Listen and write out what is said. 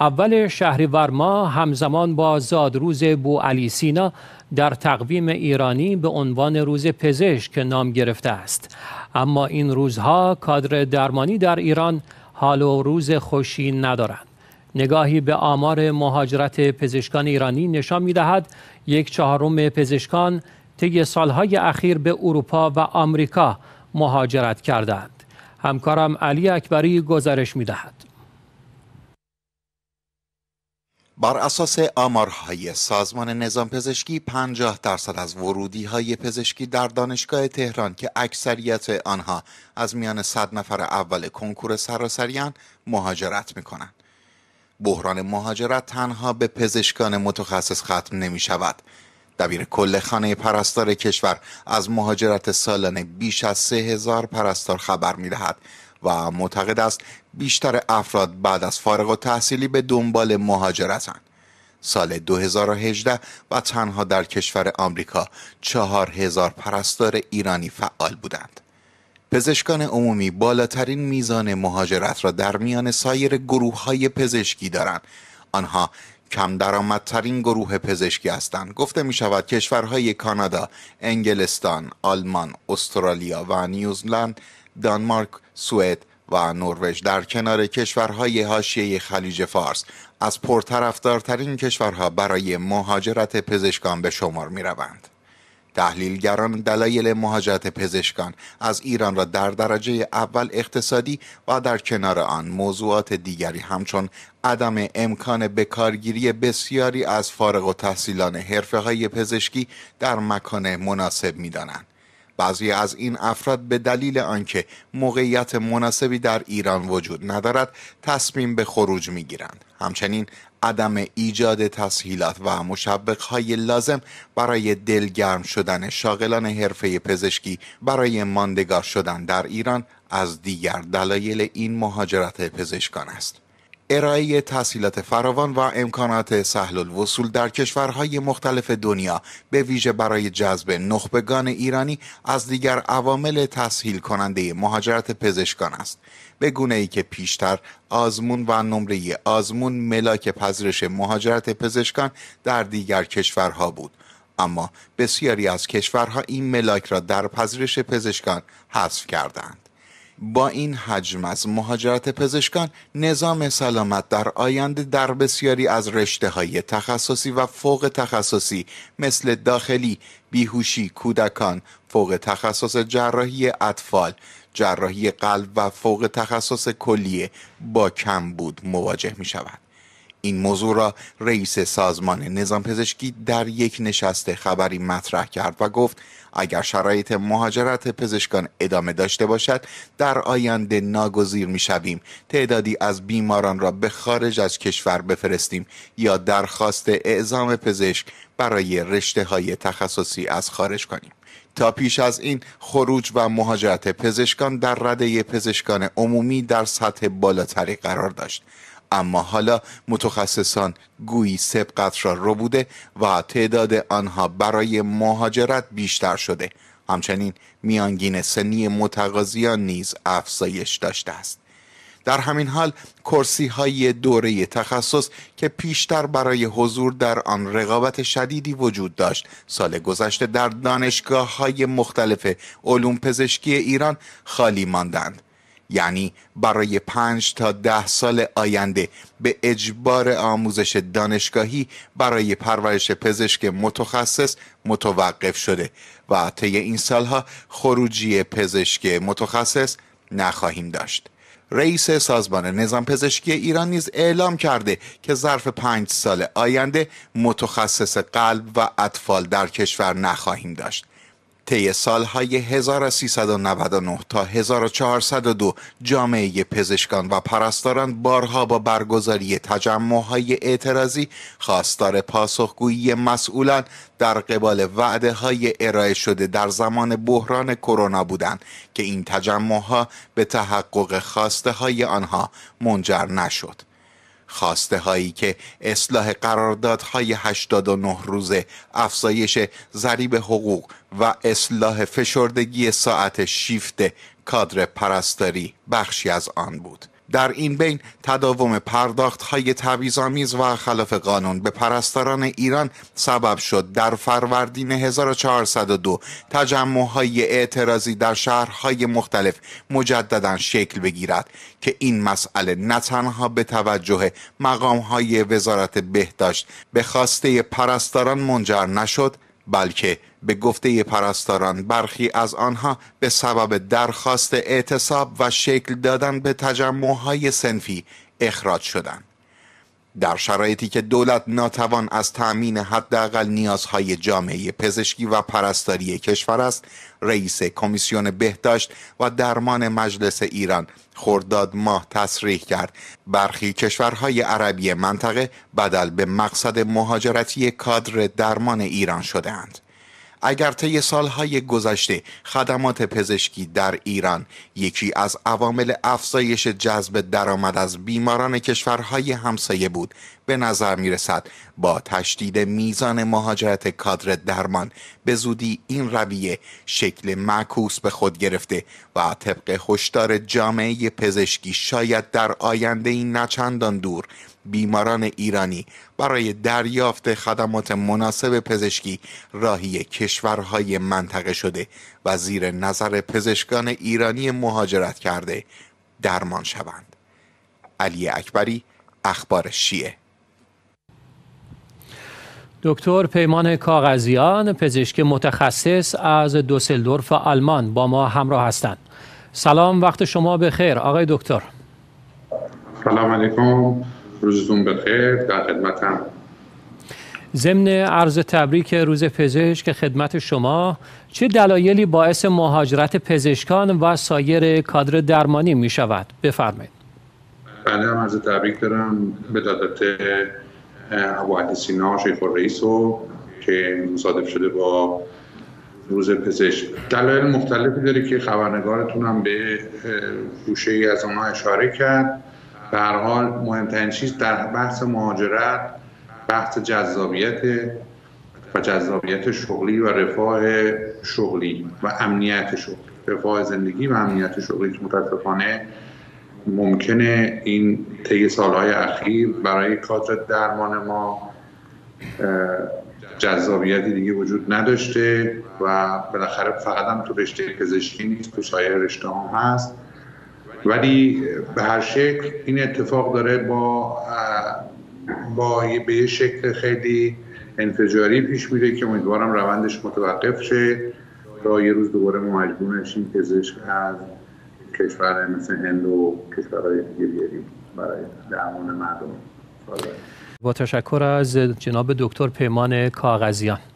اول شهریور ماه همزمان با زادروز بو علی سینا در تقویم ایرانی به عنوان روز پزشک نام گرفته است اما این روزها کادر درمانی در ایران حال و روز خوشی ندارند نگاهی به آمار مهاجرت پزشکان ایرانی نشان می دهد یک چهارم پزشکان طی سالهای اخیر به اروپا و آمریکا مهاجرت کردند همکارم علی اکبری گزارش می دهد بر اساس آمارهای سازمان نظام پزشکی 50 درصد از ورودی های پزشکی در دانشگاه تهران که اکثریت آنها از میان 100 نفر اول کنکور سراسریان مهاجرت می کنند. بحران مهاجرت تنها به پزشکان متخصص ختم نمی شود. دبیر کل خانه پرستار کشور از مهاجرت سالانه بیش از سه هزار پرستار خبر می دهد و معتقد است بیشتر افراد بعد از فارغ و تحصیلی به دنبال مهاجرتند. سال 2018 و تنها در کشور آمریکا 4000 پرستار ایرانی فعال بودند. پزشکان عمومی بالاترین میزان مهاجرت را در میان سایر گروه های پزشکی دارند. آنها کم درآمدترین گروه پزشکی هستند. گفته می شود کشورهای کانادا، انگلستان، آلمان، استرالیا و نیوزلند دانمارک، سوئد و نروژ در کنار کشورهای حاشیه خلیج فارس از پرطرفدارترین کشورها برای مهاجرت پزشکان به شمار می روند. تحلیلگران دلایل مهاجرت پزشکان از ایران را در درجه اول اقتصادی و در کنار آن موضوعات دیگری همچون عدم امکان بکارگیری بسیاری از فارغ و تحصیلان حرفه های پزشکی در مکان مناسب می دانند. بعضی از این افراد به دلیل آنکه موقعیت مناسبی در ایران وجود ندارد تصمیم به خروج می گیرند. همچنین عدم ایجاد تسهیلات و مشبق لازم برای دلگرم شدن شاغلان حرفه پزشکی برای ماندگار شدن در ایران از دیگر دلایل این مهاجرت پزشکان است. ارائه تحصیلات فراوان و امکانات سهل الوصول در کشورهای مختلف دنیا به ویژه برای جذب نخبگان ایرانی از دیگر عوامل تسهیل کننده مهاجرت پزشکان است به گونه ای که پیشتر آزمون و نمره آزمون ملاک پذیرش مهاجرت پزشکان در دیگر کشورها بود اما بسیاری از کشورها این ملاک را در پذیرش پزشکان حذف کردند با این حجم از مهاجرت پزشکان نظام سلامت در آینده در بسیاری از رشته های تخصصی و فوق تخصصی مثل داخلی، بیهوشی، کودکان، فوق تخصص جراحی اطفال، جراحی قلب و فوق تخصص کلیه با کم بود مواجه می شود. این موضوع را رئیس سازمان نظام پزشکی در یک نشست خبری مطرح کرد و گفت اگر شرایط مهاجرت پزشکان ادامه داشته باشد در آینده ناگزیر میشویم تعدادی از بیماران را به خارج از کشور بفرستیم یا درخواست اعزام پزشک برای رشته های تخصصی از خارج کنیم تا پیش از این خروج و مهاجرت پزشکان در رده پزشکان عمومی در سطح بالاتری قرار داشت اما حالا متخصصان گویی سبقت را رو بوده و تعداد آنها برای مهاجرت بیشتر شده همچنین میانگین سنی متقاضیان نیز افزایش داشته است در همین حال کرسی های دوره تخصص که پیشتر برای حضور در آن رقابت شدیدی وجود داشت سال گذشته در دانشگاه های مختلف علوم پزشکی ایران خالی ماندند یعنی برای پنج تا ده سال آینده به اجبار آموزش دانشگاهی برای پرورش پزشک متخصص متوقف شده و طی این سالها خروجی پزشک متخصص نخواهیم داشت رئیس سازمان نظام پزشکی ایران نیز اعلام کرده که ظرف پنج سال آینده متخصص قلب و اطفال در کشور نخواهیم داشت طی سالهای 1399 تا 1402 جامعه پزشکان و پرستاران بارها با برگزاری تجمعهای اعتراضی خواستار پاسخگویی مسئولان در قبال وعده های ارائه شده در زمان بحران کرونا بودند که این تجمعها به تحقق خواسته های آنها منجر نشد. خواسته هایی که اصلاح قراردادهای 89 روزه افزایش ضریب حقوق و اصلاح فشردگی ساعت شیفت کادر پرستاری بخشی از آن بود در این بین تداوم پرداخت های و خلاف قانون به پرستاران ایران سبب شد در فروردین 1402 تجمع های اعتراضی در شهرهای مختلف مجددا شکل بگیرد که این مسئله نه تنها به توجه مقام های وزارت بهداشت به خواسته پرستاران منجر نشد بلکه به گفته پرستاران برخی از آنها به سبب درخواست اعتصاب و شکل دادن به تجمعهای سنفی اخراج شدند. در شرایطی که دولت ناتوان از تأمین حداقل نیازهای جامعه پزشکی و پرستاری کشور است رئیس کمیسیون بهداشت و درمان مجلس ایران خرداد ماه تصریح کرد برخی کشورهای عربی منطقه بدل به مقصد مهاجرتی کادر درمان ایران شدهاند اگر طی سالهای گذشته خدمات پزشکی در ایران یکی از عوامل افزایش جذب درآمد از بیماران کشورهای همسایه بود به نظر میرسد با تشدید میزان مهاجرت کادر درمان به زودی این رویه شکل معکوس به خود گرفته و طبق هشدار جامعه پزشکی شاید در آینده این نچندان دور بیماران ایرانی برای دریافت خدمات مناسب پزشکی راهی کشورهای منطقه شده و زیر نظر پزشکان ایرانی مهاجرت کرده درمان شوند علی اکبری اخبار شیه دکتر پیمان کاغذیان پزشک متخصص از دوسلدورف آلمان با ما همراه هستند سلام وقت شما خیر آقای دکتر سلام علیکم روزتون بخیر در خدمتم ضمن عرض تبریک روز پزشک خدمت شما چه دلایلی باعث مهاجرت پزشکان و سایر کادر درمانی می شود بفرمایید بله هم عرض تبریک دارم به دادت عباد سینا شیخ رئیس که مصادف شده با روز پزشک دلایل مختلفی داره که خبرنگارتون هم به گوشه ای از آنها اشاره کرد به هر حال مهمترین چیز در بحث مهاجرت بحث جذابیت و جذابیت شغلی و رفاه شغلی و امنیت شغلی رفاه زندگی و امنیت شغلی متاسفانه ممکنه این طی سالهای اخیر برای کادر درمان ما جذابیتی دیگه وجود نداشته و بالاخره فقط هم تو رشته پزشکی نیست تو سایر رشته هم هست ولی به هر شکل این اتفاق داره با با به شکل خیلی انفجاری پیش میره که امیدوارم روندش متوقف شه تا یه روز دوباره ما مجبور نشیم پزشک از کشور مثل هند و کشورهای دیگه بیاریم برای درمان مردم با تشکر از جناب دکتر پیمان کاغذیان